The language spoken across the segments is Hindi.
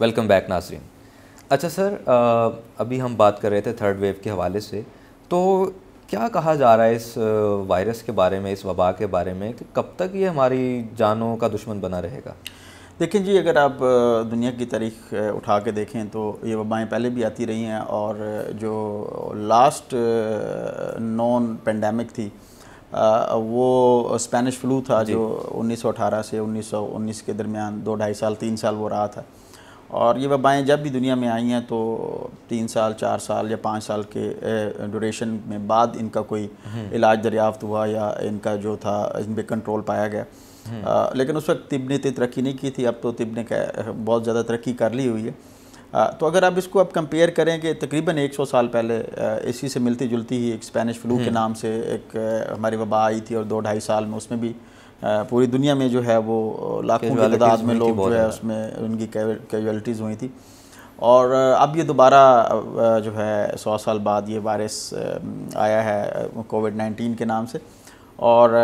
वेलकम बैक नासरीन अच्छा सर uh, अभी हम बात कर रहे थे थर्ड वेव के हवाले से तो क्या कहा जा रहा है इस वायरस uh, के बारे में इस वबा के बारे में कि कब तक ये हमारी जानों का दुश्मन बना रहेगा देखिए जी अगर आप uh, दुनिया की तारीख उठा के देखें तो ये वबाएँ पहले भी आती रही हैं और जो लास्ट नॉन पेंडेमिक थी वो स्पेनिश फ्लू था जो 1918 से 1919 के दरमियान दो ढाई साल तीन साल वो रहा था और ये वबाएँ जब भी दुनिया में आई हैं तो तीन साल चार साल या पाँच साल के ड्यूरेशन में बाद इनका कोई हम्म। इलाज दरियाफ्त हुआ या इनका जो था इन पर कंट्रोल पाया गया आ, हम्म। लेकिन उस वक्त तिब ने इतनी तरक्की नहीं की थी अब तो तिब ने बहुत ज़्यादा तरक्की कर ली हुई है आ, तो अगर आप इसको आप कंपेयर करें कि तकरीबन 100 साल पहले इसी से मिलती जुलती ही एक स्पेनिश फ्लू के हम्म। नाम से एक हमारी वबा आई थी और दो ढाई साल में उसमें भी पूरी दुनिया में जो है वो लाखों की तादाद में लोग जो है उसमें उनकी कैजुअलिटीज़ हुई थी और अब ये दोबारा जो है सौ साल बाद ये वायरस आया है कोविड नाइन्टीन के नाम से और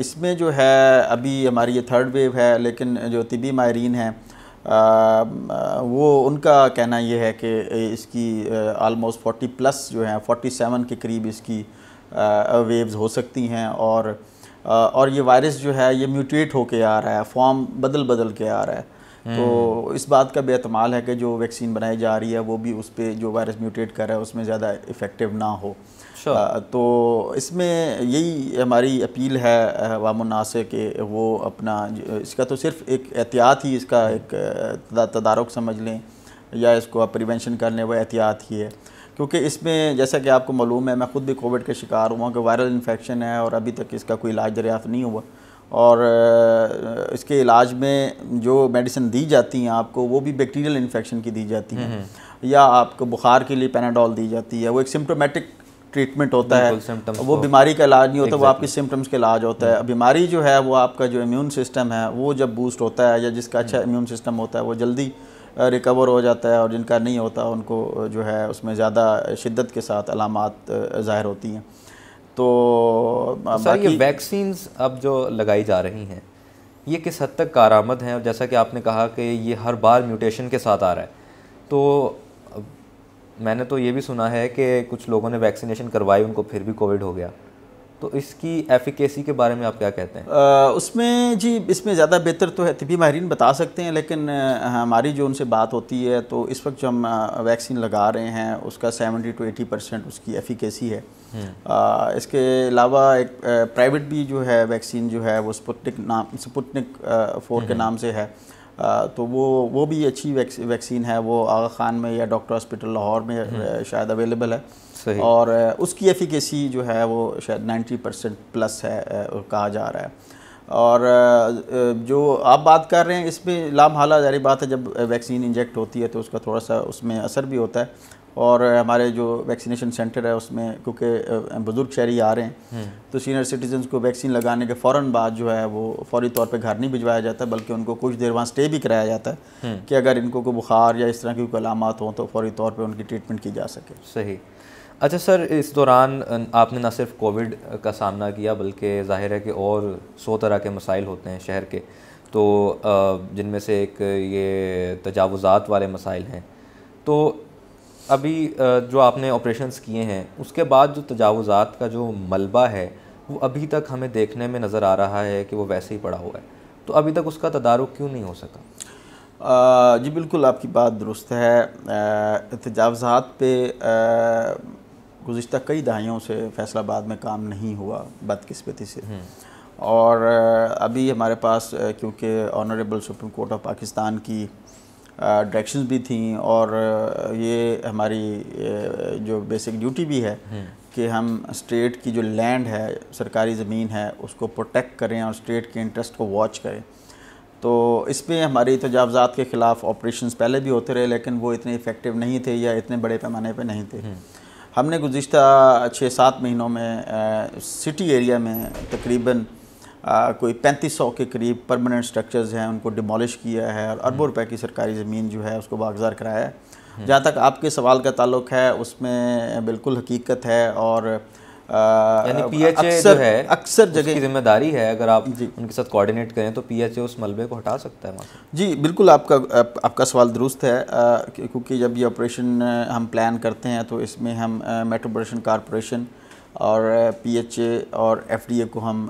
इसमें जो है अभी हमारी ये थर्ड वेव है लेकिन जो तिबी माहरीन हैं वो उनका कहना ये है कि इसकी आलमोस्ट फोर्टी प्लस जो है फोर्टी सेवन के करीब इसकी वेव्स हो सकती हैं और और ये वायरस जो है ये म्यूटेट होके आ रहा है फॉर्म बदल बदल के आ रहा है तो हम्म। इस बात का बेतमाल है कि जो वैक्सीन बनाई जा रही है वो भी उस पर जो वायरस म्यूटेट कर रहा है उसमें ज़्यादा इफ़ेक्टिव ना हो आ, तो इसमें यही हमारी अपील है वामनास के वो अपना इसका तो सिर्फ एक एहतियात ही इसका एक तदारक समझ लें या इसको आप प्रिवेंशन करने वो एहतियात ही है क्योंकि इसमें जैसा कि आपको मालूम है मैं ख़ुद भी कोविड का शिकार हुआ कि वायरल इन्फेक्शन है और अभी तक इसका कोई इलाज दरियाफ़त नहीं हुआ और इसके इलाज में जो मेडिसिन दी जाती हैं आपको वो भी बैक्टीरियल इन्फेक्शन की दी जाती हैं हम्म, हम्म। या आपको बुखार के लिए पेनाडॉल दी जाती है वो एक सिम्टोमेटिक ट्रीटमेंट होता है वो बीमारी का इलाज नहीं होता exactly. वो आपके सिम्टम्स के इलाज होता है हम्म। बीमारी जो है वो आपका जो इम्यून सिस्टम है वो जब बूस्ट होता है या जिसका अच्छा इम्यून सिस्टम होता है वो जल्दी रिकवर हो जाता है और जिनका नहीं होता उनको जो है उसमें ज़्यादा शिद्दत के साथ अलामत ज़ाहिर होती हैं तो, तो सर ये वैक्सीन अब जो लगाई जा रही हैं ये किस हद तक कारामद हैं और जैसा कि आपने कहा कि ये हर बार म्यूटेशन के साथ आ रहा है तो मैंने तो ये भी सुना है कि कुछ लोगों ने वैक्सीनेशन करवाई उनको फिर भी कोविड हो गया तो इसकी एफिकेसी के बारे में आप क्या कहते हैं आ, उसमें जी इसमें ज़्यादा बेहतर तो है तबी माहरीन बता सकते हैं लेकिन हमारी जो उनसे बात होती है तो इस वक्त जो हम वैक्सीन लगा रहे हैं उसका 70 टू 80 परसेंट उसकी एफिकेसी है आ, हम्म। इसके अलावा एक प्राइवेट भी जो है वैक्सीन जो है वो स्पुतनिक नाम स्पुतनिक फोर के हम्म। नाम से है तो वो वो भी अच्छी वैक्सीन है वो आगा खान में या डॉक्टर हॉस्पिटल लाहौर में हम्म। शायद अवेलेबल है और उसकी एफिकेसी जो है वो शायद 90 परसेंट प्लस है कहा जा रहा है और जो आप बात कर रहे हैं इसमें लाभ हाला जारी बात है जब वैक्सीन इंजेक्ट होती है तो उसका थोड़ा सा उसमें असर भी होता है और हमारे जो वैक्सीनेशन सेंटर है उसमें क्योंकि बुज़ुर्ग शहरी आ रहे हैं हम्म। तो सीनियर सिटीजन को वैक्सीन लगाने के फ़ौर बाद जो है वो फौरी तौर पर घर नहीं भिजवाया जाता बल्कि उनको कुछ देर वहाँ स्टे भी कराया जाता है हम्म। कि अगर इनको कोई बुखार या इस तरह की कोई अलामत हों तो फौरी तौर पर उनकी ट्रीटमेंट की जा सके सही अच्छा सर इस दौरान आपने ना सिर्फ कोविड का सामना किया बल्कि जाहिर है कि और सौ तरह के मसाइल होते हैं शहर के तो जिनमें से एक ये तजावज़ात वाले मसाइल हैं तो अभी जो आपने ऑपरेशंस किए हैं उसके बाद जो तजावज़ात का जो मलबा है वो अभी तक हमें देखने में नज़र आ रहा है कि वो वैसे ही पड़ा हुआ है तो अभी तक उसका तदारुक क्यों नहीं हो सका आ, जी बिल्कुल आपकी बात दुरुस्त है तजावज़ात पे गुज्त कई दहाइयों से फैसलाबाद में काम नहीं हुआ बदकस्मती से हम्म। और अभी हमारे पास क्योंकि honourable supreme court of Pakistan की डायरेक्शंस भी थी और ये हमारी जो बेसिक ड्यूटी भी है हम्म। कि हम स्टेट की जो लैंड है सरकारी ज़मीन है उसको प्रोटेक्ट करें और स्टेट के इंटरेस्ट को वॉच करें तो इस पर हमारी तजावज़ात के ख़िलाफ़ ऑपरेशन पहले भी होते रहे लेकिन वो इतने इफ़ेक्टिव नहीं थे या इतने बड़े पैमाने पर नहीं थे हम्म। हमने गुज्त छः सात महीनों में आ, सिटी एरिया में तकरीबन आ, कोई 3500 के करीब परमानेंट स्ट्रक्चर्स हैं उनको डिमोलिश किया है और अरबों रुपए की सरकारी ज़मीन जो है उसको बागजार कराया है जहाँ तक आपके सवाल का ताल्लुक है उसमें बिल्कुल हकीकत है और यानी पीएचए अक्सर, है अक्सर जगह की जिम्मेदारी है अगर आप उनके साथ कोऑर्डिनेट करें तो ए उस मलबे को हटा सकता है जी बिल्कुल आपका आप, आपका सवाल दुरुस्त है क्योंकि जब ये ऑपरेशन हम प्लान करते हैं तो इसमें हम मेट्रोपोलिटन कॉरपोरेशन और पीएचए और एफडीए को हम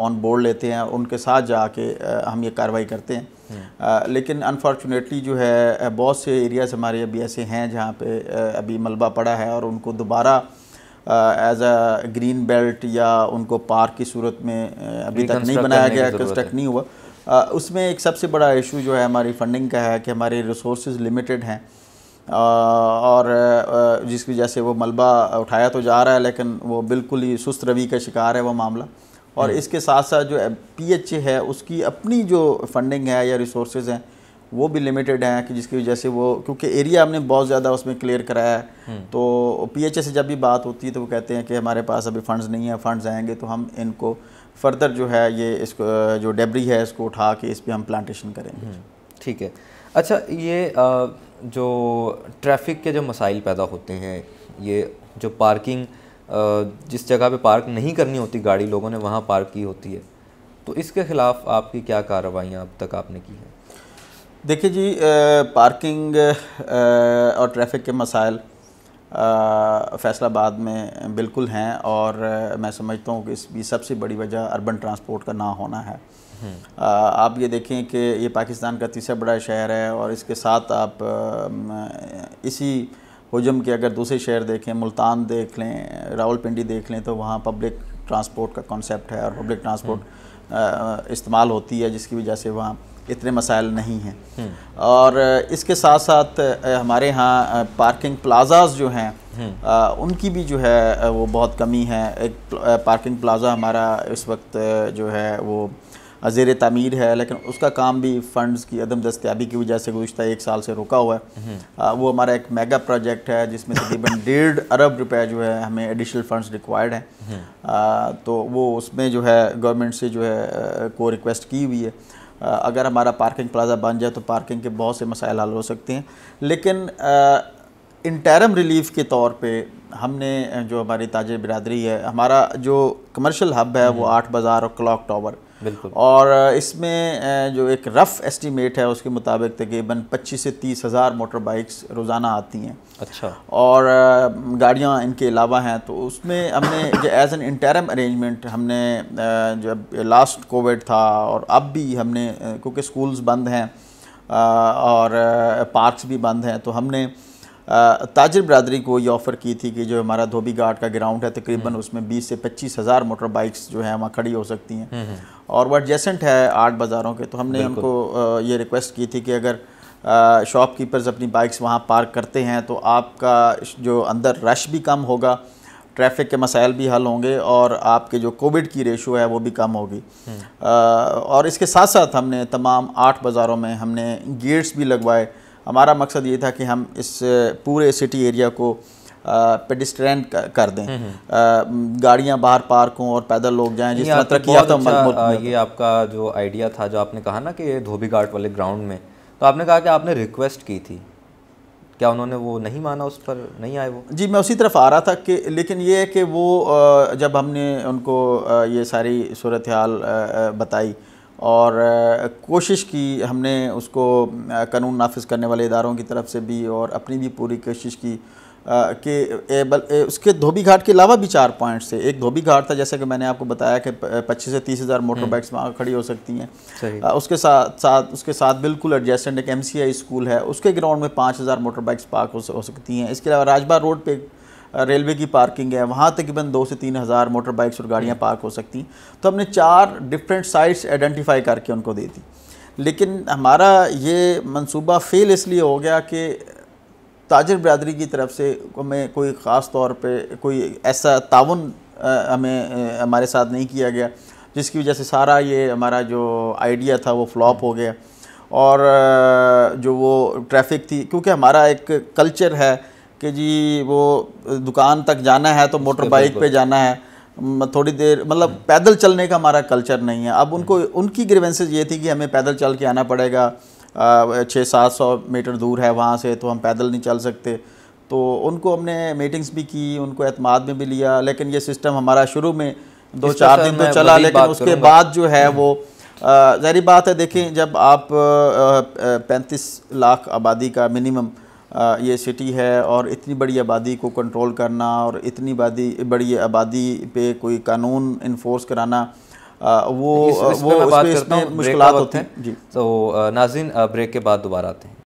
ऑन बोर्ड लेते हैं उनके साथ जाके हम ये कार्रवाई करते हैं आ, हम्म। लेकिन अनफॉर्चुनेटली जो है बहुत से एरियाज हमारे अभी ऐसे हैं जहाँ पे अभी मलबा पड़ा है और उनको दोबारा एज अ ग्रीन बेल्ट या उनको पार्क की सूरत में अभी तक नहीं बनाया गया कंस्ट्रक्ट नहीं हुआ आ, उसमें एक सबसे बड़ा इशू जो है हमारी फंडिंग का है कि हमारे रिसोर्स लिमिटेड हैं और जिसकी वजह से वो मलबा उठाया तो जा रहा है लेकिन वो बिल्कुल ही सुस्त रवि का शिकार है वो मामला और हम्म। इसके साथ साथ जो पीएच है उसकी अपनी जो फंडिंग है या रिसोर्सेज हैं वो भी लिमिटेड हैं कि जिसकी वजह से वो क्योंकि एरिया हमने बहुत ज़्यादा उसमें क्लियर कराया है हम्म। तो पीएचए से जब भी बात होती है तो वो कहते हैं कि हमारे पास अभी फंड्स नहीं है फंड्स आएंगे तो हम इनको फर्दर जो है ये इसको जो डेबरी है इसको उठा के इस पर हम प्लांटेशन करेंगे हम्म। ठीक है अच्छा ये आ... जो ट्रैफिक के जो मसाइल पैदा होते हैं ये जो पार्किंग जिस जगह पे पार्क नहीं करनी होती गाड़ी लोगों ने वहाँ पार्क की होती है तो इसके ख़िलाफ़ आपकी क्या कार्रवाइयाँ अब तक आपने की हैं देखिए जी पार्किंग और ट्रैफिक के मसाइल फैसलाबाद में बिल्कुल हैं और मैं समझता हूँ कि इसकी सबसे बड़ी वजह अर्बन ट्रांसपोर्ट का ना होना है आ, हम्म। आप ये देखें कि ये पाकिस्तान का तीसरा बड़ा शहर है और इसके साथ आप इसी हजम के अगर दूसरे शहर देखें मुल्तान देख लें रावलपिंडी देख लें तो वहाँ पब्लिक ट्रांसपोर्ट का कॉन्सेप्ट है और पब्लिक ट्रांसपोर्ट हम्म। इस्तेमाल होती है जिसकी वजह से वहाँ इतने मसाइल नहीं हैं हम्म। और इसके साथ साथ हमारे यहाँ पार्किंग प्लाजाज जो हैं हम्म। उनकी भी जो है वो बहुत कमी है एक पार्किंग प्लाजा हमारा इस वक्त जो है वो जेर तमीर है लेकिन उसका काम भी फ़ंड्स की अदम दस्तियाबी की वजह से गुजशत एक साल से रुका हुआ है हम्म। वो हमारा एक मेगा प्रोजेक्ट है जिसमें तकरीबन डेढ़ अरब रुपए जो है हमें एडिशनल फंड्स रिक्वायर्ड हैं तो वो उसमें जो है गवर्नमेंट से जो है को रिक्वेस्ट की हुई है अगर हमारा पार्किंग प्लाजा बन जाए तो पार्किंग के बहुत से मसाइल हल हो सकते हैं लेकिन इंटरम रिलीफ के तौर पे हमने जो हमारी ताजर बिरादरी है हमारा जो कमर्शल हब है वो हम्म। आठ बाज़ार और क्लॉक टावर बिल्कुल और इसमें जो एक रफ़ एस्टीमेट है उसके मुताबिक तकरीबन पच्चीस से तीस हज़ार मोटर बाइक्स रोज़ाना आती हैं अच्छा और गाड़ियाँ इनके अलावा हैं तो उसमें हमने जो एज एन इंटरम अरेंजमेंट हमने जब लास्ट कोविड था और अब भी हमने क्योंकि स्कूल्स बंद हैं और पार्क्स भी बंद हैं तो हमने ताजर बरदरी को ये ऑफ़र की थी कि जो हमारा धोबी घाट का ग्राउंड है तकरीबन उसमें बीस से पच्चीस हज़ार मोटर बाइक्स जो है वहाँ खड़ी हो सकती हैं हम्म, हम्म। और वह एडजेसेंट है आठ बाज़ारों के तो हमने उनको ये रिक्वेस्ट की थी कि अगर शॉपकीपर्स अपनी बाइक्स वहाँ पार्क करते हैं तो आपका जो अंदर रश भी कम होगा ट्रैफिक के मसाइल भी हल होंगे और आपके जो कोविड की रेशो है वो भी कम होगी हम्म। और इसके साथ साथ हमने तमाम आठ बाज़ारों में हमने गेट्स भी लगवाए हमारा मकसद ये था कि हम इस पूरे सिटी एरिया को पेडिस्ट्रैन कर दें हम्म, हम्म। गाड़ियां बाहर पार्क हों और पैदल लोग जाएं जिस तरह तरक्की अच्छा, ये आपका जो आइडिया था जो आपने कहा ना कि धोबी घाट वाले ग्राउंड में तो आपने कहा कि आपने रिक्वेस्ट की थी क्या उन्होंने वो नहीं माना उस पर नहीं आए वो जी मैं उसी तरफ आ रहा था कि लेकिन ये है कि वो जब हमने उनको ये सारी सूरत हाल बताई और कोशिश की हमने उसको कानून नाफिज करने वाले इदारों की तरफ से भी और अपनी भी पूरी कोशिश की कि एबल ए, उसके धोबी घाट के अलावा भी चार पॉइंट्स थे एक धोबी घाट था जैसे कि मैंने आपको बताया कि पच्चीस से तीस हज़ार मोटर हम्म। बाइक्स वहाँ खड़ी हो सकती हैं उसके साथ साथ उसके साथ बिल्कुल एडजस्टेंट एक एम स्कूल है उसके ग्राउंड में पाँच हज़ार मोटर बाइक्स पार्क हो, हो सकती हैं इसके अलावा राजबा रोड पर रेलवे की पार्किंग है वहाँ तकरीबन दो से तीन हज़ार मोटर बाइक्स और गाड़ियाँ पार्क हो सकती हैं तो हमने चार डिफरेंट साइट्स आइडेंटिफाई करके उनको दे दी लेकिन हमारा ये मंसूबा फेल इसलिए हो गया कि ताजर बरदरी की तरफ से हमें कोई ख़ास तौर पर कोई ऐसा ताउन हमें हमारे साथ नहीं किया गया जिसकी वजह से सारा ये हमारा जो आइडिया था वो फ्लॉप हो गया और जो वो ट्रैफिक थी क्योंकि हमारा एक कल्चर है कि जी वो दुकान तक जाना है तो मोटर बाइक पे जाना है थोड़ी देर मतलब पैदल चलने का हमारा कल्चर नहीं है अब उनको उनकी ग्रीवेंसेज ये थी कि हमें पैदल चल के आना पड़ेगा छः सात सौ मीटर दूर है वहाँ से तो हम पैदल नहीं चल सकते तो उनको हमने मीटिंग्स भी की उनको अतमाद में भी लिया लेकिन ये सिस्टम हमारा शुरू में दो चार दिन तो चला लेकिन उसके बाद जो है वो हम्म। जहरी बात है देखें जब आप पैंतीस लाख आबादी का मिनिमम ये सिटी है और इतनी बड़ी आबादी को कंट्रोल करना और इतनी बड़ी बड़ी आबादी पे कोई कानून इन्फोर्स कराना आ, वो वो बात करता हैं मुश्किल होती हैं जी तो नाजिन ब्रेक के बाद दोबारा आते हैं